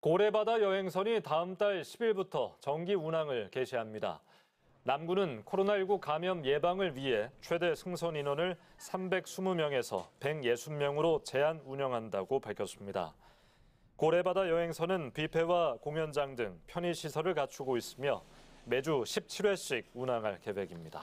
고래바다 여행선이 다음 달 10일부터 정기 운항을 개시합니다. 남구는 코로나19 감염 예방을 위해 최대 승선 인원을 320명에서 160명으로 제한 운영한다고 밝혔습니다. 고래바다 여행선은 뷔페와 공연장 등 편의시설을 갖추고 있으며 매주 17회씩 운항할 계획입니다.